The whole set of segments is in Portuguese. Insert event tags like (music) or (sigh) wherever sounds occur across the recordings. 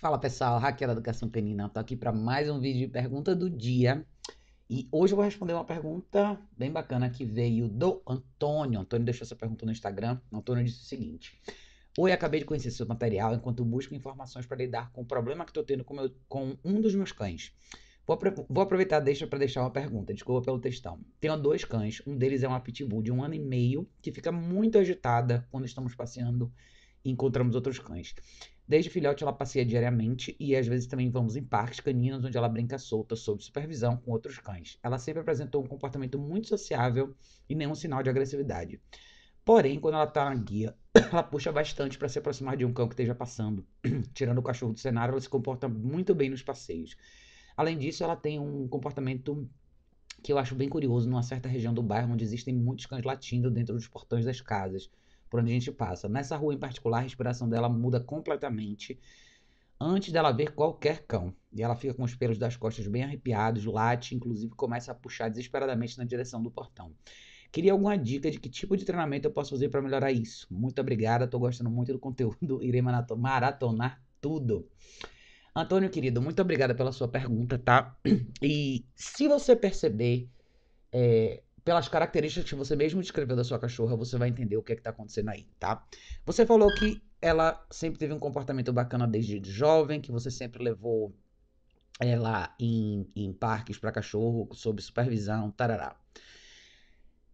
Fala pessoal, Raquel da Educação Canina, estou aqui para mais um vídeo de pergunta do dia. E hoje eu vou responder uma pergunta bem bacana que veio do Antônio. Antônio deixou essa pergunta no Instagram. Antônio disse o seguinte: Oi, acabei de conhecer seu material enquanto busco informações para lidar com o problema que estou tendo com, meu, com, um dos meus cães. Vou, vou aproveitar deixa para deixar uma pergunta, desculpa pelo textão. Tenho dois cães, um deles é uma pitbull de um ano e meio que fica muito agitada quando estamos passeando e encontramos outros cães. Desde filhote, ela passeia diariamente e às vezes também vamos em parques caninos, onde ela brinca solta sob supervisão com outros cães. Ela sempre apresentou um comportamento muito sociável e nenhum sinal de agressividade. Porém, quando ela está na guia, (coughs) ela puxa bastante para se aproximar de um cão que esteja passando. (coughs) Tirando o cachorro do cenário, ela se comporta muito bem nos passeios. Além disso, ela tem um comportamento que eu acho bem curioso numa certa região do bairro onde existem muitos cães latindo dentro dos portões das casas por onde a gente passa. Nessa rua em particular, a respiração dela muda completamente antes dela ver qualquer cão. E ela fica com os pelos das costas bem arrepiados, late, inclusive começa a puxar desesperadamente na direção do portão. Queria alguma dica de que tipo de treinamento eu posso fazer para melhorar isso. Muito obrigada, estou gostando muito do conteúdo, (laughs) irei maratonar tudo. Antônio, querido, muito obrigada pela sua pergunta, tá? (clears throat) E se você perceber é, pelas características que você mesmo descreveu da sua cachorra, você vai entender o que é que tá acontecendo aí, tá? Você falou que ela sempre teve um comportamento bacana desde jovem, que você sempre levou ela em, em parques para cachorro, sob supervisão, tarará.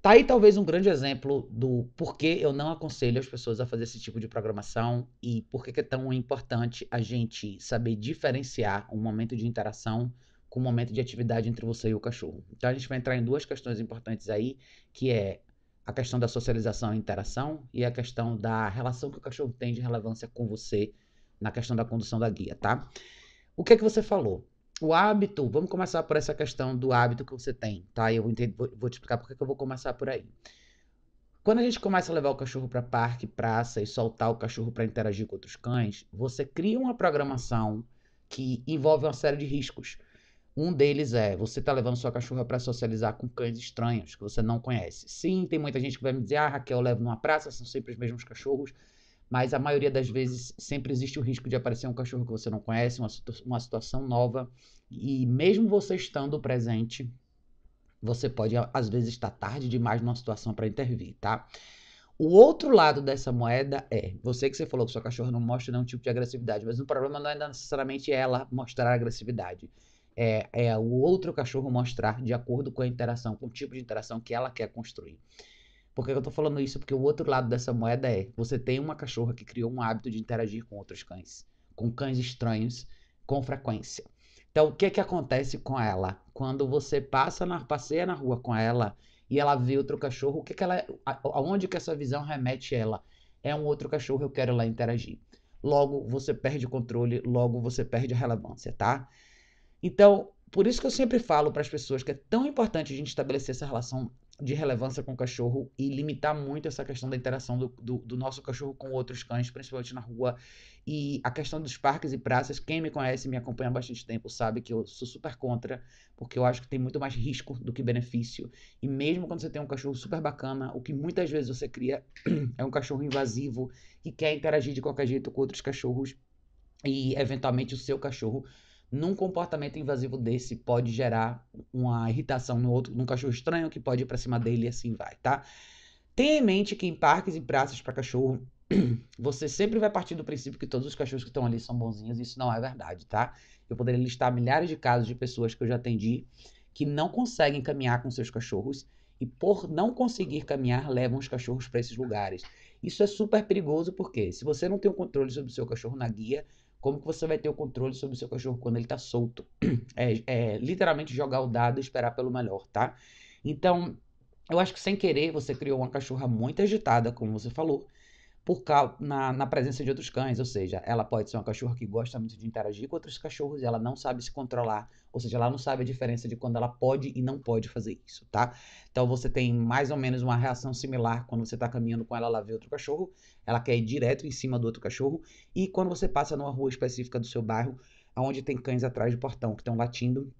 Tá aí talvez um grande exemplo do porquê eu não aconselho as pessoas a fazer esse tipo de programação e por que é tão importante a gente saber diferenciar um momento de interação com o momento de atividade entre você e o cachorro. Então a gente vai entrar em duas questões importantes aí, que é a questão da socialização e interação e a questão da relação que o cachorro tem de relevância com você na questão da condução da guia, tá? O que é que você falou? O hábito, vamos começar por essa questão do hábito que você tem, tá? Eu vou, vou te explicar por que eu vou começar por aí. Quando a gente começa a levar o cachorro para parque, praça e soltar o cachorro para interagir com outros cães, você cria uma programação que envolve uma série de riscos. Um deles é: você tá levando sua cachorra para socializar com cães estranhos que você não conhece. Sim, tem muita gente que vai me dizer: ah, Raquel, eu levo numa praça, são sempre os mesmos cachorros. Mas a maioria das vezes sempre existe o risco de aparecer um cachorro que você não conhece, uma, situ uma situação nova. E mesmo você estando presente, você pode, às vezes, estar tarde demais numa situação para intervir, tá? O outro lado dessa moeda é, você que você falou que sua cachorra não mostra nenhum tipo de agressividade, mas o problema não é necessariamente ela mostrar agressividade é, é o outro cachorro mostrar de acordo com a interação, com o tipo de interação que ela quer construir. Por que eu tô falando isso? Porque o outro lado dessa moeda é: você tem uma cachorra que criou um hábito de interagir com outros cães, com cães estranhos, com frequência. Então, o que que acontece com ela? Quando você passa na passeia na rua com ela e ela vê outro cachorro, o que que ela aonde que essa visão remete ela? É um outro cachorro, eu quero lá interagir. Logo você perde o controle, logo você perde a relevância, tá? Então, por isso que eu sempre falo para as pessoas que é tão importante a gente estabelecer essa relação de relevância com o cachorro e limitar muito essa questão da interação do, do, do, nosso cachorro com outros cães, principalmente na rua. E a questão dos parques e praças, quem me conhece e me acompanha há bastante tempo sabe que eu sou super contra, porque eu acho que tem muito mais risco do que benefício. E mesmo quando você tem um cachorro super bacana, o que muitas vezes você cria (clears throat) é um cachorro invasivo que quer interagir de qualquer jeito com outros cachorros e, eventualmente, o seu cachorro num comportamento invasivo desse pode gerar uma irritação no outro, num cachorro estranho que pode ir para cima dele e assim vai, tá? Tenha em mente que em parques e praças para cachorro, (clears throat) você sempre vai partir do princípio que todos os cachorros que estão ali são bonzinhos, isso não é verdade, tá? Eu poderia listar milhares de casos de pessoas que eu já atendi que não conseguem caminhar com seus cachorros e por não conseguir caminhar levam os cachorros para esses lugares. Isso é super perigoso porque se você não tem o um controle sobre o seu cachorro na guia, como que você vai ter o controle sobre o seu cachorro quando ele tá solto? (clears throat) É, é literalmente jogar o dado e esperar pelo melhor, tá? Então, eu acho que sem querer você criou uma cachorra muito agitada, como você falou, por causa, na, na, presença de outros cães, ou seja, ela pode ser uma cachorra que gosta muito de interagir com outros cachorros e ela não sabe se controlar, ou seja, ela não sabe a diferença de quando ela pode e não pode fazer isso, tá? Então você tem mais ou menos uma reação similar quando você tá caminhando com ela, ela vê outro cachorro, ela quer ir direto em cima do outro cachorro, e quando você passa numa rua específica do seu bairro, onde tem cães atrás do portão que estão latindo,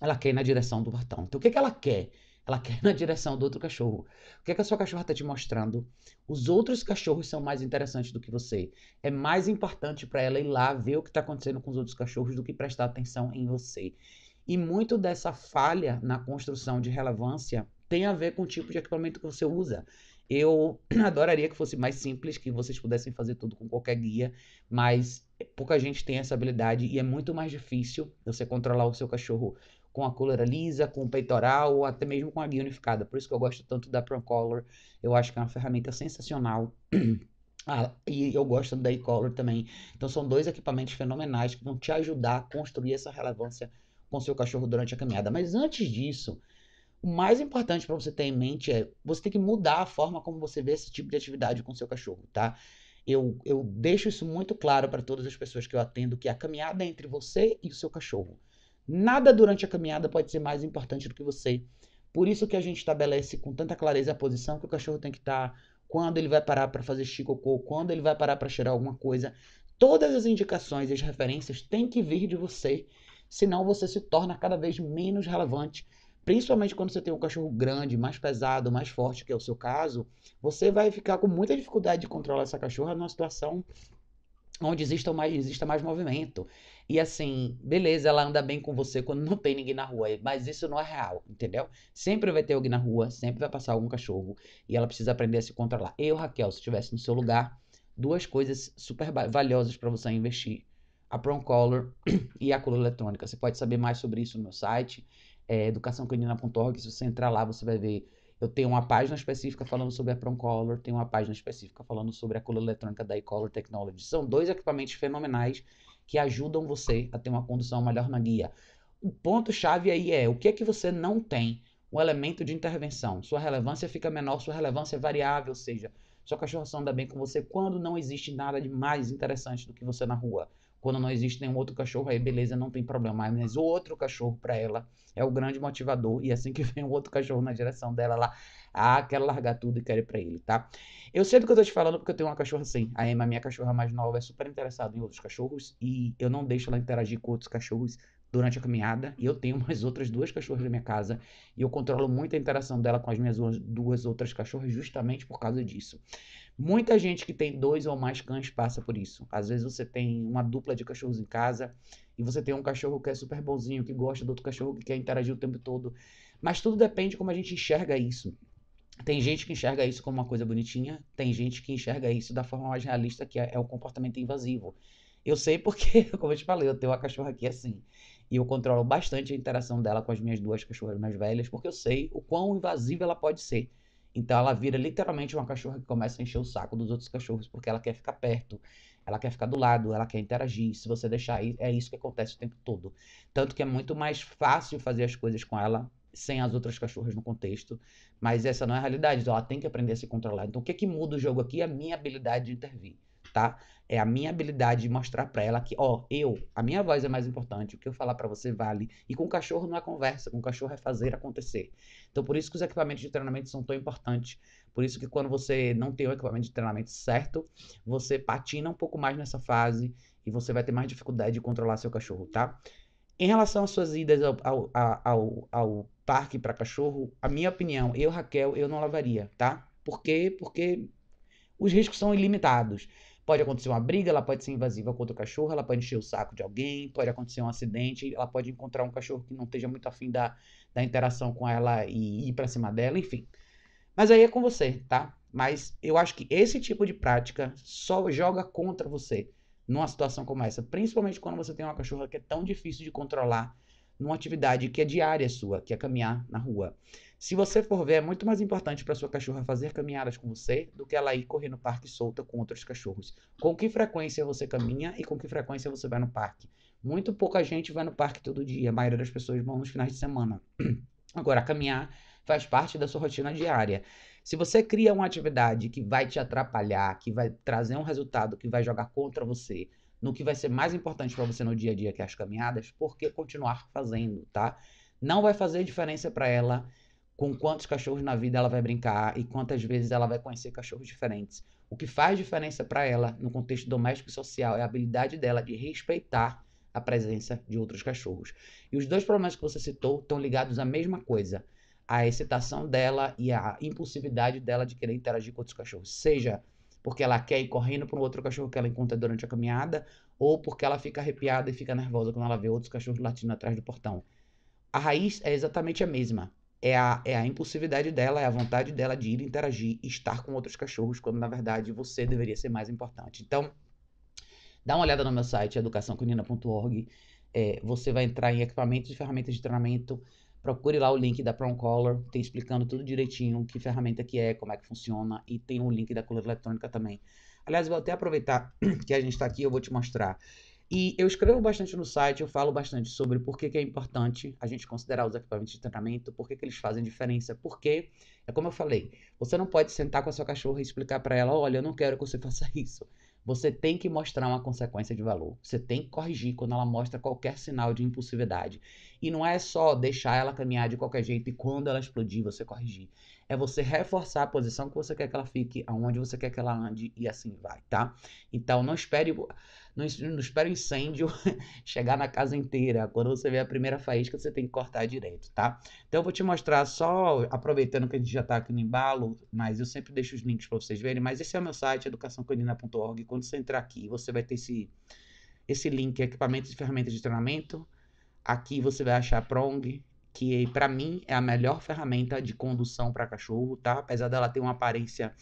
ela quer ir na direção do portão. Então o que, que ela quer? Ela quer ir na direção do outro cachorro. O que, é que a sua cachorra está te mostrando? Os outros cachorros são mais interessantes do que você. É mais importante para ela ir lá ver o que está acontecendo com os outros cachorros do que prestar atenção em você. E muito dessa falha na construção de relevância tem a ver com o tipo de equipamento que você usa. Eu (clears throat) adoraria que fosse mais simples, que vocês pudessem fazer tudo com qualquer guia, mas pouca gente tem essa habilidade e é muito mais difícil você controlar o seu cachorro com a coleira lisa, com o peitoral, ou até mesmo com a guia unificada. Por isso que eu gosto tanto da Procolor. Eu acho que é uma ferramenta sensacional. (clears throat) Ah, e eu gosto da e-color também. Então são dois equipamentos fenomenais que vão te ajudar a construir essa relevância com seu cachorro durante a caminhada. Mas antes disso, o mais importante para você ter em mente é você tem que mudar a forma como você vê esse tipo de atividade com seu cachorro, tá? Eu, eu deixo isso muito claro para todas as pessoas que eu atendo que a caminhada é entre você e o seu cachorro. Nada durante a caminhada pode ser mais importante do que você. Por isso que a gente estabelece com tanta clareza a posição que o cachorro tem que estar, tá, quando ele vai parar para fazer xicocô, quando ele vai parar para cheirar alguma coisa. Todas as indicações e as referências têm que vir de você, senão você se torna cada vez menos relevante. Principalmente quando você tem um cachorro grande, mais pesado, mais forte, que é o seu caso, você vai ficar com muita dificuldade de controlar essa cachorra numa situação onde exista mais, exista mais movimento. E assim, beleza, ela anda bem com você quando não tem ninguém na rua, mas isso não é real, entendeu? Sempre vai ter alguém na rua, sempre vai passar algum cachorro e ela precisa aprender a se controlar. Eu, Raquel, se estivesse no seu lugar, duas coisas super valiosas para você investir: a Prong Collar (clears throat) e a cola eletrônica. Você pode saber mais sobre isso no meu site, é, educaçãocanina.org. Se você entrar lá, você vai ver eu tenho uma página específica falando sobre a Proncolor, tenho uma página específica falando sobre a cola eletrônica da eColor Technology. São dois equipamentos fenomenais que ajudam você a ter uma condução melhor na guia. O ponto-chave aí é o que é que você não tem, um elemento de intervenção. Sua relevância fica menor, sua relevância é variável, ou seja, sua cachorra anda bem com você quando não existe nada de mais interessante do que você na rua. Quando não existe nenhum outro cachorro, aí beleza, não tem problema. Mas o outro cachorro para ela é o grande motivador. E é assim que (laughs) vem o outro cachorro na direção dela, lá ah, quero largar tudo e quero ir pra ele, tá? Eu sei do que eu tô te falando porque eu tenho uma cachorra assim. A Emma, minha cachorra mais nova, é super interessada em outros cachorros. E eu não deixo ela interagir com outros cachorros durante a caminhada. E eu tenho (laughs) mais outras duas cachorras na minha casa. E eu controlo muito a interação dela com as minhas duas outras cachorras justamente por causa disso. Muita gente que tem dois ou mais cães passa por isso. Às vezes você tem uma dupla de cachorros em casa e você tem um cachorro que é super bonzinho, que gosta do outro cachorro que quer interagir o tempo todo. Mas tudo depende como a gente enxerga isso. Tem gente que enxerga isso como uma coisa bonitinha, tem gente que enxerga isso da forma mais realista, que é, é o comportamento invasivo. Eu sei porque, (laughs) como eu te falei, eu tenho uma cachorra aqui assim. E eu controlo bastante a interação dela com as minhas duas cachorras mais velhas, porque eu sei o quão invasiva ela pode ser. Então ela vira literalmente uma cachorra que começa a encher o saco dos outros cachorros porque ela quer ficar perto, ela quer ficar do lado, ela quer interagir. Se você deixar, é isso que acontece o tempo todo. Tanto que é muito mais fácil fazer as coisas com ela sem as outras cachorras no contexto, mas essa não é a realidade. Então ela tem que aprender a se controlar. Então o que é que muda o jogo aqui? A minha habilidade de intervir tá? É a minha habilidade de mostrar para ela que, ó, eu, a minha voz é mais importante, o que eu falar para você vale. E com o cachorro não é conversa, com o cachorro é fazer acontecer. Então, por isso que os equipamentos de treinamento são tão importantes. Por isso que quando você não tem o equipamento de treinamento certo, você patina um pouco mais nessa fase e você vai ter mais dificuldade de controlar seu cachorro, tá? Em relação às suas idas ao, ao, ao, ao parque para cachorro, a minha opinião, eu, Raquel, eu não lavaria, tá? Por quê? Porque os riscos são ilimitados. Pode acontecer uma briga, ela pode ser invasiva contra o cachorro, ela pode encher o saco de alguém, pode acontecer um acidente, ela pode encontrar um cachorro que não esteja muito afim da, da interação com ela e ir para cima dela, enfim. Mas aí é com você, tá? Mas eu acho que esse tipo de prática só joga contra você numa situação como essa, principalmente quando você tem uma cachorra que é tão difícil de controlar numa atividade que é diária sua, que é caminhar na rua. Se você for ver, é muito mais importante para sua cachorra fazer caminhadas com você do que ela ir correr no parque solta com outros cachorros. Com que frequência você caminha e com que frequência você vai no parque? Muito pouca gente vai no parque todo dia, a maioria das pessoas vão nos finais de semana. (clears throat) Agora, caminhar faz parte da sua rotina diária. Se você cria uma atividade que vai te atrapalhar, que vai trazer um resultado que vai jogar contra você, no que vai ser mais importante para você no dia a dia, que é as caminhadas, por que continuar fazendo, tá? Não vai fazer diferença para ela com quantos cachorros na vida ela vai brincar e quantas vezes ela vai conhecer cachorros diferentes. O que faz diferença para ela no contexto doméstico e social é a habilidade dela de respeitar a presença de outros cachorros. E os dois problemas que você citou estão ligados à mesma coisa: a excitação dela e a impulsividade dela de querer interagir com outros cachorros. Seja porque ela quer ir correndo para um outro cachorro que ela encontra durante a caminhada, ou porque ela fica arrepiada e fica nervosa quando ela vê outros cachorros latindo atrás do portão. A raiz é exatamente a mesma é a, é a impulsividade dela, é a vontade dela de ir interagir e estar com outros cachorros, quando na verdade você deveria ser mais importante. Então, dá uma olhada no meu site, educaçãocanina.org. É, você vai entrar em equipamentos e ferramentas de treinamento. Procure lá o link da Prong Collar, tem explicando tudo direitinho, que ferramenta que é, como é que funciona, e tem o um link da coleira eletrônica também. Aliás, vou até aproveitar (clears throat) que a gente está aqui, eu vou te mostrar. E eu escrevo bastante no site, eu falo bastante sobre por que, que é importante a gente considerar os equipamentos de treinamento, por que, que eles fazem diferença, porque, é como eu falei, você não pode sentar com a sua cachorra e explicar para ela, olha, eu não quero que você (laughs) faça isso. Você tem que mostrar uma consequência de valor. Você tem que corrigir quando ela mostra qualquer sinal de impulsividade. E não é só deixar ela caminhar de qualquer jeito e quando ela explodir, você corrigir. É você reforçar a posição que você quer que ela fique, aonde você quer que ela ande e assim vai, tá? Então não espere. Não, não espera o incêndio (laughs) chegar na casa inteira. Quando você vê a primeira faísca, você tem que cortar direito, tá? Então eu vou te mostrar só, aproveitando que a gente já tá aqui no embalo, mas eu sempre deixo os links para vocês verem, mas esse é o meu site, educaçãocanina.org. Quando você entrar aqui, você vai ter esse, esse link, equipamentos e ferramentas de treinamento. Aqui você vai achar a Prong, que para mim é a melhor ferramenta de condução para cachorro, tá? Apesar dela ter uma aparência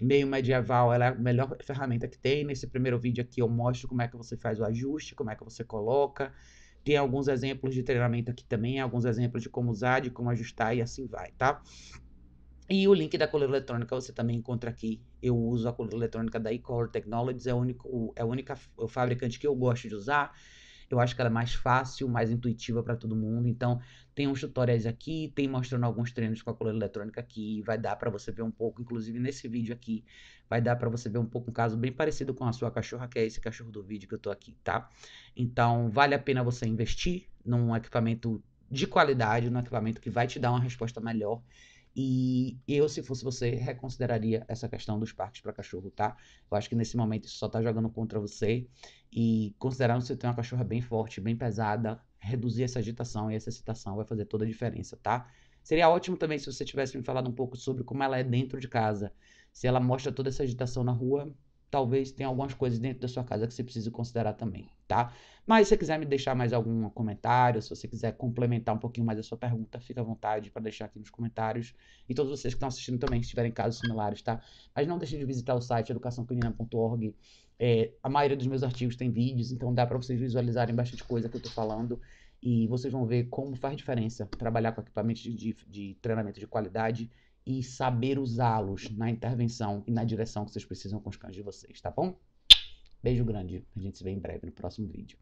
meio medieval, ela é a melhor ferramenta que tem. Nesse primeiro vídeo aqui eu mostro como é que você faz o ajuste, como é que você coloca. Tem alguns exemplos de treinamento aqui também, alguns exemplos de como usar, de como ajustar e assim vai, tá? E o link da coleira eletrônica você também encontra aqui. Eu uso a coleira eletrônica da eColor Technologies, é, o único, é a única fabricante que eu gosto de usar. Eu acho que ela é mais fácil, mais intuitiva para todo mundo. Então, tem uns tutoriais aqui, tem mostrando alguns treinos com a coleira eletrônica aqui, vai dar para você ver um pouco, inclusive nesse vídeo aqui, vai dar para você ver um pouco um caso bem parecido com a sua cachorra, que é esse cachorro do vídeo que eu tô aqui, tá? Então, vale a pena você investir num equipamento de qualidade, num equipamento que vai te dar uma resposta melhor e eu, se fosse você, reconsideraria essa questão dos parques para cachorro, tá? Eu acho que nesse momento isso só está jogando contra você. E considerando que você tem uma cachorra bem forte, bem pesada, reduzir essa agitação e essa excitação vai fazer toda a diferença, tá? Seria ótimo também se você tivesse me falado um pouco sobre como ela é dentro de casa. Se ela mostra toda essa agitação na rua, talvez tenha algumas coisas dentro da sua casa que você precisa considerar também, tá? Mas se você quiser me deixar mais algum comentário, se você quiser complementar um pouquinho mais a sua pergunta, fica à vontade para deixar aqui nos comentários. E todos vocês que estão assistindo também, se tiverem casos similares, tá? Mas não deixem de visitar o site educaçãocanina.org. É, a maioria dos meus artigos tem vídeos, então dá para vocês visualizarem bastante coisa que eu estou falando. E vocês vão ver como faz diferença trabalhar com equipamentos de, de, de treinamento de qualidade e saber usá-los na intervenção e na direção que vocês precisam com os cães de vocês, tá bom? Beijo grande. A gente se vê em breve no próximo vídeo.